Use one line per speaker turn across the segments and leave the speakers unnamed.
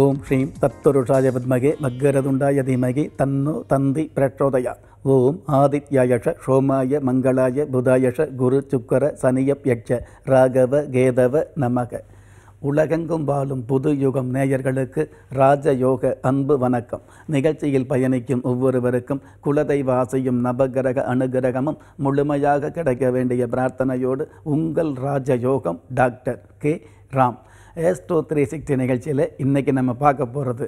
ஓம் ஸ்ரீம் தத்துருஷாய பத்மகே பக்கரதுண்டாய தீமகி தன்னு தந்தி பிரச்சோதயா ஓம் ஆதித்யாயஷ ஷோமாய மங்களாய புதாயஷ குரு சுக்கர சனியப் யட்ச ராகவ கேதவ நமக உலகெங்கும் வாழும் புது யுகம் நேயர்களுக்கு ராஜயோக அன்பு வணக்கம் நிகழ்ச்சியில் பயணிக்கும் ஒவ்வொருவருக்கும் குலதெய்வ ஆசையும் நவகிரக அனுகிரகமும் முழுமையாக கிடைக்க வேண்டிய பிரார்த்தனையோடு உங்கள் ராஜயோகம் doctor K Ram astro three sixty நிகழ்ச்சியில் இன்றைக்கி நம்ம பார்க்க போகிறது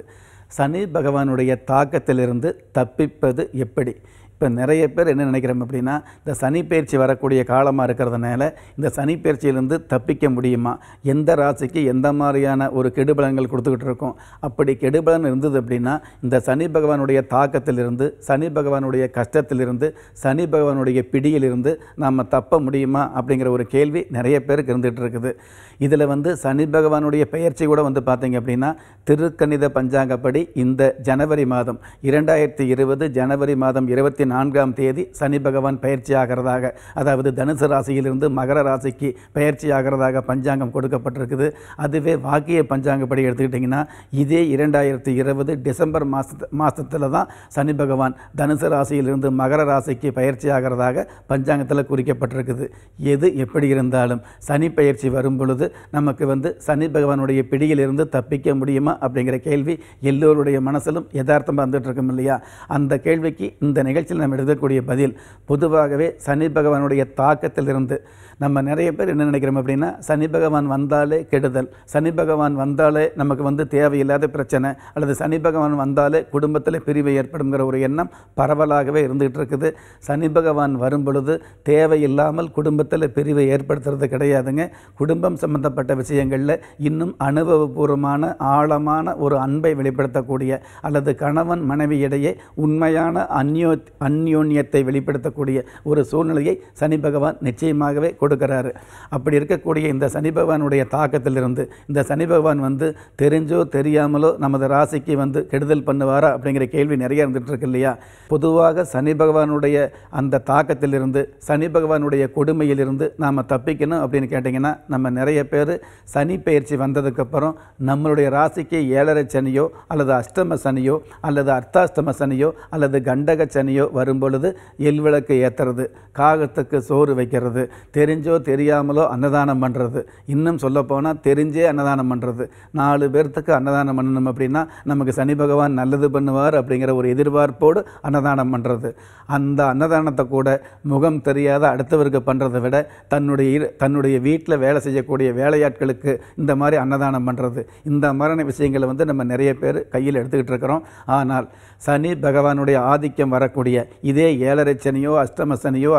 சனி பகவானுடைய தாக்கத்திலிருந்து தப்பிப்பது எப்படி இப்போ நிறைய பேர் என்ன நினைக்கிறோம் அப்படின்னா இந்த பயிற்சி வரக்கூடிய காலமாக இருக்கிறதுனால இந்த சனிப்பயிற்சியிலேருந்து தப்பிக்க முடியுமா எந்த ராசிக்கு எந்த மாதிரியான ஒரு கெடுபலன்கள் கொடுத்துக்கிட்டு இருக்கோம் அப்படி கெடுபலன் இருந்தது அப்படின்னா இந்த சனி பகவானுடைய தாக்கத்திலிருந்து சனி பகவானுடைய கஷ்டத்திலிருந்து சனி பகவானுடைய பிடியிலிருந்து நாம் தப்ப முடியுமா அப்படிங்கிற ஒரு கேள்வி நிறைய பேருக்கு இருந்துகிட்டு இருக்குது இதில் வந்து சனி பகவானுடைய பெயர்ச்சி கூட வந்து பார்த்தீங்க அப்படின்னா திருக்கணித பஞ்சாங்கப்படி இந்த ஜனவரி மாதம் இரண்டாயிரத்தி இருபது ஜனவரி மாதம் இருபத்தி நான்காம் தேதி சனி பகவான் பயிற்சியாகிறதாக அதாவது தனுசு ராசியிலிருந்து மகர ராசிக்கு பயிற்சியாகிறதாக பஞ்சாங்கம் கொடுக்கப்பட்டிருக்குது அதுவே வாக்கிய பஞ்சாங்கப்படி எடுத்துக்கிட்டிங்கன்னா இதே இரண்டாயிரத்தி இருபது டிசம்பர் மாத மாதத்தில் தான் சனி பகவான் தனுசு ராசியிலிருந்து மகர ராசிக்கு பயிற்சியாகிறதாக பஞ்சாங்கத்தில் குறிக்கப்பட்டிருக்குது எது எப்படி இருந்தாலும் சனி பயிற்சி வரும் பொழுது நமக்கு வந்து சனி பகவானுடைய பிடியிலிருந்து தப்பிக்க முடியுமா அப்படிங்கிற கேள்வி எல்லோருடைய மனசிலும் யதார்த்தமாக வந்துட்டு இருக்கும் இல்லையா அந்த கேள்விக்கு இந்த நிகழ்ச்சியில் விஷயத்தில் நம்ம எழுதக்கூடிய பதில் பொதுவாகவே சனி பகவானுடைய தாக்கத்திலிருந்து நம்ம நிறைய பேர் என்ன நினைக்கிறோம் அப்படின்னா சனி பகவான் வந்தாலே கெடுதல் சனி பகவான் வந்தாலே நமக்கு வந்து தேவையில்லாத பிரச்சனை அல்லது சனி பகவான் வந்தாலே குடும்பத்தில் பிரிவை ஏற்படுங்கிற ஒரு எண்ணம் பரவலாகவே இருந்துகிட்டு இருக்குது சனி பகவான் வரும் பொழுது தேவையில்லாமல் குடும்பத்தில் பிரிவை ஏற்படுத்துறது கிடையாதுங்க குடும்பம் சம்பந்தப்பட்ட விஷயங்களில் இன்னும் அனுபவபூர்வமான ஆழமான ஒரு அன்பை வெளிப்படுத்தக்கூடிய அல்லது கணவன் மனைவியிடையே உண்மையான அந்யோ அந்யோன்யத்தை வெளிப்படுத்தக்கூடிய ஒரு சூழ்நிலையை சனி பகவான் நிச்சயமாகவே கொடுக்கிறாரு அப்படி இருக்கக்கூடிய இந்த சனி பகவானுடைய தாக்கத்திலிருந்து இந்த சனி பகவான் வந்து தெரிஞ்சோ தெரியாமலோ நமது ராசிக்கு வந்து கெடுதல் பண்ணுவாரா அப்படிங்கிற கேள்வி நிறைய இருக்கு இல்லையா பொதுவாக சனி பகவானுடைய அந்த தாக்கத்திலிருந்து சனி பகவானுடைய கொடுமையிலிருந்து நாம் தப்பிக்கணும் அப்படின்னு கேட்டிங்கன்னா நம்ம நிறைய பேர் சனி பயிற்சி வந்ததுக்கப்புறம் நம்மளுடைய ராசிக்கு ஏழரை சனியோ அல்லது அஷ்டம சனியோ அல்லது அர்த்தாஷ்டம சனியோ அல்லது கண்டக சனியோ வரும்பொழுது எல் விளக்கு ஏற்றுறது காகத்துக்கு சோறு வைக்கிறது தெரிஞ்சோ தெரியாமலோ அன்னதானம் பண்ணுறது இன்னும் சொல்லப்போனால் தெரிஞ்சே அன்னதானம் பண்ணுறது நாலு பேர்த்துக்கு அன்னதானம் பண்ணணும் அப்படின்னா நமக்கு சனி பகவான் நல்லது பண்ணுவார் அப்படிங்கிற ஒரு எதிர்பார்ப்போடு அன்னதானம் பண்ணுறது அந்த அன்னதானத்தை கூட முகம் தெரியாத அடுத்தவருக்கு பண்ணுறதை விட தன்னுடைய தன்னுடைய வீட்டில் வேலை செய்யக்கூடிய வேலையாட்களுக்கு இந்த மாதிரி அன்னதானம் பண்ணுறது இந்த மாதிரியான விஷயங்களை வந்து நம்ம நிறைய பேர் கையில் எடுத்துக்கிட்டு இருக்கிறோம் ஆனால் சனி பகவானுடைய ஆதிக்கம் வரக்கூடிய இதே ஏழரை சனியோ அஷ்டம சனியோ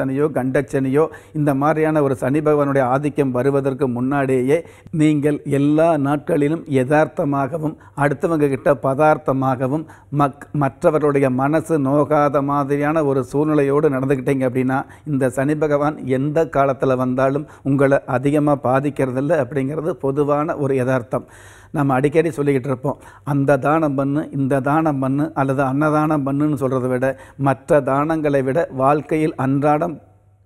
சனியோ கண்டச்சனியோ இந்த மாதிரியான ஒரு சனி பகவானுடைய ஆதிக்கம் வருவதற்கு முன்னாடியே நீங்கள் எல்லா நாட்களிலும் யதார்த்தமாகவும் அடுத்தவங்க கிட்ட பதார்த்தமாகவும் மக் மற்றவர்களுடைய மனசு நோகாத மாதிரியான ஒரு சூழ்நிலையோடு நடந்துக்கிட்டீங்க அப்படின்னா இந்த சனி பகவான் எந்த காலத்தில் வந்தாலும் உங்களை அதிகமாக பாதிக்கிறதில்ல அப்படிங்கிறது பொதுவான ஒரு யதார்த்தம் நம்ம அடிக்கடி சொல்லிக்கிட்டு இருப்போம் அந்த தானம் பண்ணு இந்த தானம் பண்ணு அல்லது அன்னதானம் பண்ணுன்னு சொல்கிறத விட மற்ற தானங்களை விட வாழ்க்கையில் அன்றாடம்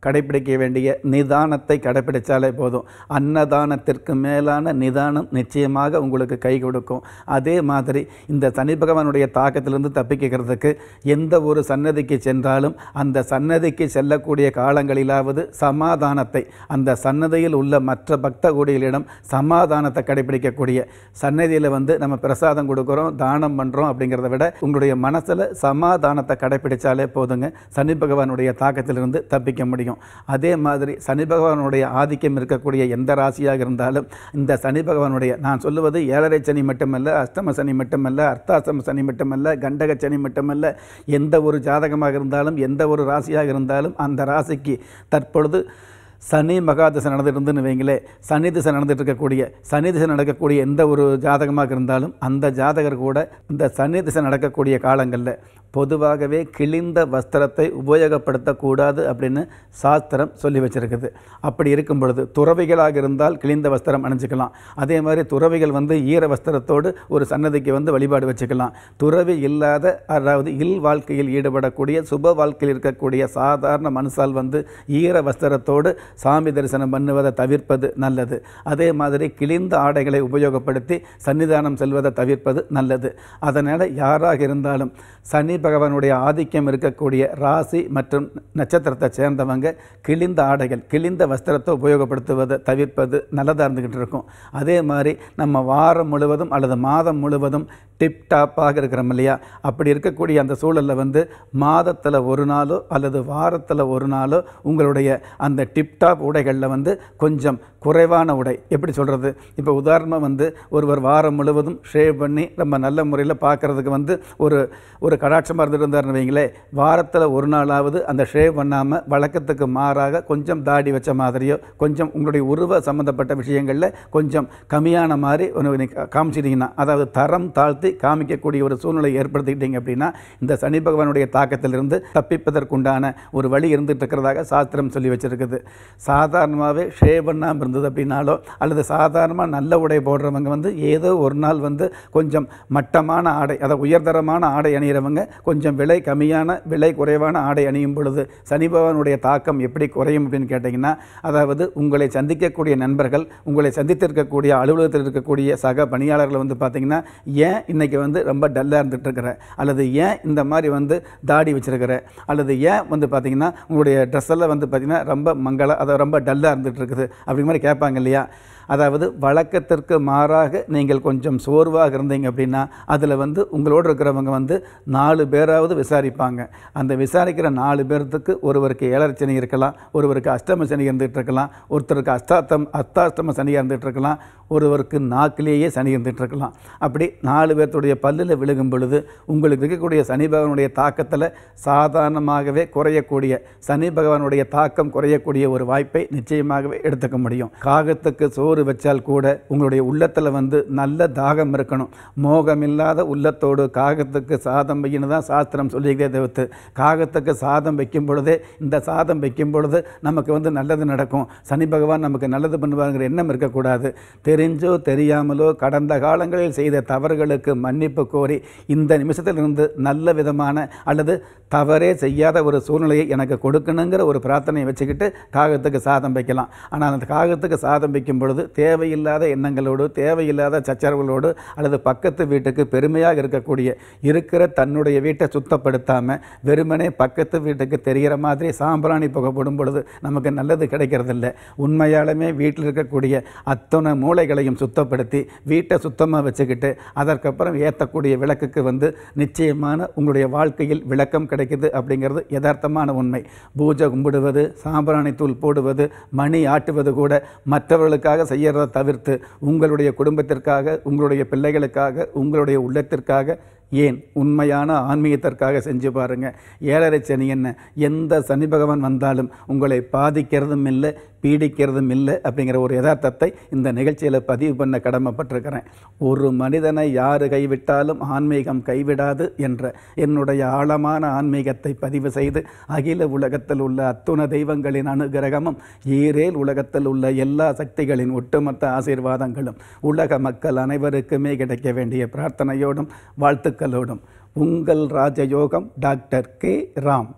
கடைபிடிக்க வேண்டிய நிதானத்தை கடைப்பிடித்தாலே போதும் அன்னதானத்திற்கு மேலான நிதானம் நிச்சயமாக உங்களுக்கு கை கொடுக்கும் அதே மாதிரி இந்த சனி பகவானுடைய தாக்கத்திலிருந்து தப்பிக்கிறதுக்கு எந்த ஒரு சன்னதிக்கு சென்றாலும் அந்த சன்னதிக்கு செல்லக்கூடிய காலங்களிலாவது சமாதானத்தை அந்த சன்னதியில் உள்ள மற்ற பக்த கோடிகளிடம் சமாதானத்தை கடைபிடிக்கக்கூடிய சன்னதியில் வந்து நம்ம பிரசாதம் கொடுக்குறோம் தானம் பண்ணுறோம் அப்படிங்கிறத விட உங்களுடைய மனசில் சமாதானத்தை கடைபிடித்தாலே போதுங்க சனி பகவானுடைய தாக்கத்திலிருந்து தப்பிக்க முடியும் முடியும் அதே மாதிரி சனி பகவானுடைய ஆதிக்கம் இருக்கக்கூடிய எந்த ராசியாக இருந்தாலும் இந்த சனி பகவானுடைய நான் சொல்லுவது ஏழரை சனி மட்டுமல்ல அஷ்டம சனி மட்டுமல்ல அர்த்தாஷ்டம சனி மட்டுமல்ல கண்டக சனி மட்டுமல்ல எந்த ஒரு ஜாதகமாக இருந்தாலும் எந்த ஒரு ராசியாக இருந்தாலும் அந்த ராசிக்கு தற்பொழுது சனி மகாதிசை நடந்துட்டு வைங்களே சனி திசை நடந்துட்டு இருக்கக்கூடிய சனி திசை நடக்கக்கூடிய எந்த ஒரு ஜாதகமாக இருந்தாலும் அந்த ஜாதகர் கூட இந்த சனி திசை நடக்கக்கூடிய காலங்களில் பொதுவாகவே கிழிந்த வஸ்திரத்தை உபயோகப்படுத்தக்கூடாது அப்படின்னு சாஸ்திரம் சொல்லி வச்சுருக்குது அப்படி இருக்கும் பொழுது துறவிகளாக இருந்தால் கிழிந்த வஸ்திரம் அணிஞ்சிக்கலாம் அதே மாதிரி துறவிகள் வந்து ஈர வஸ்திரத்தோடு ஒரு சன்னதிக்கு வந்து வழிபாடு வச்சுக்கலாம் துறவி இல்லாத அதாவது இல் வாழ்க்கையில் ஈடுபடக்கூடிய சுப வாழ்க்கையில் இருக்கக்கூடிய சாதாரண மனுஷால் வந்து ஈர வஸ்திரத்தோடு சாமி தரிசனம் பண்ணுவதை தவிர்ப்பது நல்லது அதே மாதிரி கிழிந்த ஆடைகளை உபயோகப்படுத்தி சன்னிதானம் செல்வதை தவிர்ப்பது நல்லது அதனால் யாராக இருந்தாலும் சனி பகவானுடைய ஆதிக்கம் இருக்கக்கூடிய ராசி மற்றும் நட்சத்திரத்தை சேர்ந்தவங்க கிழிந்த ஆடைகள் கிழிந்த வஸ்திரத்தை உபயோகப்படுத்துவதை தவிர்ப்பது நல்லதாக இருந்துக்கிட்டு இருக்கும் அதே மாதிரி நம்ம வாரம் முழுவதும் அல்லது மாதம் முழுவதும் டிப்டாப்பாக இருக்கிறோம் இல்லையா அப்படி இருக்கக்கூடிய அந்த சூழலில் வந்து மாதத்தில் ஒரு நாளோ அல்லது வாரத்தில் ஒரு நாளோ உங்களுடைய அந்த டிப்டாப் உடைகளில் வந்து கொஞ்சம் குறைவான உடை எப்படி சொல்கிறது இப்போ உதாரணமாக வந்து ஒருவர் வாரம் முழுவதும் ஷேவ் பண்ணி ரொம்ப நல்ல முறையில் பார்க்குறதுக்கு வந்து ஒரு ஒரு கடா கடாட்சமாக இருந்துட்டு இருந்தார்னு வைங்களே வாரத்தில் ஒரு நாளாவது அந்த ஷேவ் பண்ணாமல் வழக்கத்துக்கு மாறாக கொஞ்சம் தாடி வச்ச மாதிரியோ கொஞ்சம் உங்களுடைய உருவ சம்மந்தப்பட்ட விஷயங்களில் கொஞ்சம் கம்மியான மாதிரி ஒன்று காமிச்சிட்டிங்கன்னா அதாவது தரம் தாழ்த்தி காமிக்கக்கூடிய ஒரு சூழ்நிலை ஏற்படுத்திக்கிட்டீங்க அப்படின்னா இந்த சனி பகவானுடைய தாக்கத்திலிருந்து தப்பிப்பதற்குண்டான ஒரு வழி இருந்துகிட்டு இருக்கிறதாக சாஸ்திரம் சொல்லி வச்சுருக்குது சாதாரணமாகவே ஷேவ் பண்ணாமல் இருந்தது அப்படின்னாலோ அல்லது சாதாரணமாக நல்ல உடை போடுறவங்க வந்து ஏதோ ஒரு நாள் வந்து கொஞ்சம் மட்டமான ஆடை அதை உயர்தரமான ஆடை அணிகிறவங்க கொஞ்சம் விலை கம்மியான விலை குறைவான ஆடை அணியும் பொழுது சனி பகவானுடைய தாக்கம் எப்படி குறையும் அப்படின்னு கேட்டிங்கன்னா அதாவது உங்களை சந்திக்கக்கூடிய நண்பர்கள் உங்களை சந்தித்திருக்கக்கூடிய அலுவலகத்தில் இருக்கக்கூடிய சக பணியாளர்களை வந்து பார்த்திங்கன்னா ஏன் இன்றைக்கி வந்து ரொம்ப டல்லாக இருந்துகிட்டு இருக்கிற அல்லது ஏன் இந்த மாதிரி வந்து தாடி வச்சுருக்கிற அல்லது ஏன் வந்து பார்த்திங்கன்னா உங்களுடைய ட்ரெஸ்ஸெல்லாம் வந்து பார்த்திங்கன்னா ரொம்ப மங்களாக அதை ரொம்ப டல்லாக இருந்துகிட்டு இருக்குது அப்படிங்கிற மாதிரி கேட்பாங்க இல்லையா அதாவது வழக்கத்திற்கு மாறாக நீங்கள் கொஞ்சம் சோர்வாக இருந்தீங்க அப்படின்னா அதில் வந்து உங்களோடு இருக்கிறவங்க வந்து நாலு பேராவது விசாரிப்பாங்க அந்த விசாரிக்கிற நாலு பேர்த்துக்கு ஒருவருக்கு ஏழரை சனி இருக்கலாம் ஒருவருக்கு அஷ்டம சனி இருந்துகிட்டு இருக்கலாம் ஒருத்தருக்கு அஷ்டாத்தம் அஷ்டாஷ்டம சனி இருந்துகிட்டு இருக்கலாம் ஒருவருக்கு நாக்கிலேயே சனி இருந்துகிட்டு இருக்கலாம் அப்படி நாலு பேர்த்துடைய பல்லில் விழுகும் பொழுது உங்களுக்கு இருக்கக்கூடிய சனி பகவானுடைய தாக்கத்தில் சாதாரணமாகவே குறையக்கூடிய சனி பகவானுடைய தாக்கம் குறையக்கூடிய ஒரு வாய்ப்பை நிச்சயமாகவே எடுத்துக்க முடியும் காகத்துக்கு சோறு வச்சால் கூட உங்களுடைய உள்ளத்தில் வந்து நல்ல தாகம் இருக்கணும் மோகம் இல்லாத உள்ளத்தோடு காகத்துக்கு சாதம் பையனு தான் சாஸ்திரம் சொல்லிக்கிறே தவிர்த்து காகத்துக்கு சாதம் வைக்கும் பொழுதே இந்த சாதம் வைக்கும் பொழுது நமக்கு வந்து நல்லது நடக்கும் சனி பகவான் நமக்கு நல்லது பண்ணுவாருங்கிற எண்ணம் இருக்கக்கூடாது தெரிஞ்சோ தெரியாமலோ கடந்த காலங்களில் செய்த தவறுகளுக்கு மன்னிப்பு கோரி இந்த நிமிஷத்திலிருந்து நல்ல விதமான அல்லது தவறே செய்யாத ஒரு சூழ்நிலையை எனக்கு கொடுக்கணுங்கிற ஒரு பிரார்த்தனையை வச்சுக்கிட்டு காகத்துக்கு சாதம் வைக்கலாம் ஆனால் அந்த காகத்துக்கு சாதம் வைக்கும் பொழுது தேவையில்லாத எண்ணங்களோடு தேவையில்லாத சச்சரவுகளோடு அல்லது பக்கத்து வீட்டுக்கு பெருமையாக இருக்கக்கூடிய இருக்கிற தன்னுடைய வீட்டை சுத்தப்படுத்தாமல் வெறுமனே பக்கத்து வீட்டுக்கு தெரிகிற மாதிரி சாம்பிராணி புகைப்படும் பொழுது நமக்கு நல்லது கிடைக்கிறதில்ல உண்மையாலுமே வீட்டில் இருக்கக்கூடிய அத்தனை மூளைகளையும் சுத்தப்படுத்தி வீட்டை சுத்தமாக வச்சுக்கிட்டு அதற்கப்புறம் ஏற்றக்கூடிய விளக்குக்கு வந்து நிச்சயமான உங்களுடைய வாழ்க்கையில் விளக்கம் கிடைக்குது அப்படிங்கிறது யதார்த்தமான உண்மை பூஜை கும்பிடுவது சாம்பிராணி தூள் போடுவது மணி ஆட்டுவது கூட மற்றவர்களுக்காக செய்யறதை தவிர்த்து உங்களுடைய குடும்பத்திற்காக உங்களுடைய பிள்ளைகளுக்காக உங்களுடைய உள்ளத்திற்காக ஏன் உண்மையான ஆன்மீகத்திற்காக செஞ்சு பாருங்கள் ஏழரை சனி என்ன எந்த சனி பகவான் வந்தாலும் உங்களை பாதிக்கிறதும் இல்லை பீடிக்கிறதும் இல்லை அப்படிங்கிற ஒரு யதார்த்தத்தை இந்த நிகழ்ச்சியில் பதிவு பண்ண கடமைப்பட்டிருக்கிறேன் ஒரு மனிதனை யார் கைவிட்டாலும் ஆன்மீகம் கைவிடாது என்ற என்னுடைய ஆழமான ஆன்மீகத்தை பதிவு செய்து அகில உலகத்தில் உள்ள அத்துண தெய்வங்களின் அனுகிரகமும் ஈரேல் உலகத்தில் உள்ள எல்லா சக்திகளின் ஒட்டுமொத்த ஆசீர்வாதங்களும் உலக மக்கள் அனைவருக்குமே கிடைக்க வேண்டிய பிரார்த்தனையோடும் வாழ்த்துக்கள் மக்களோடும் உங்கள் ராஜயோகம் டாக்டர் கே ராம்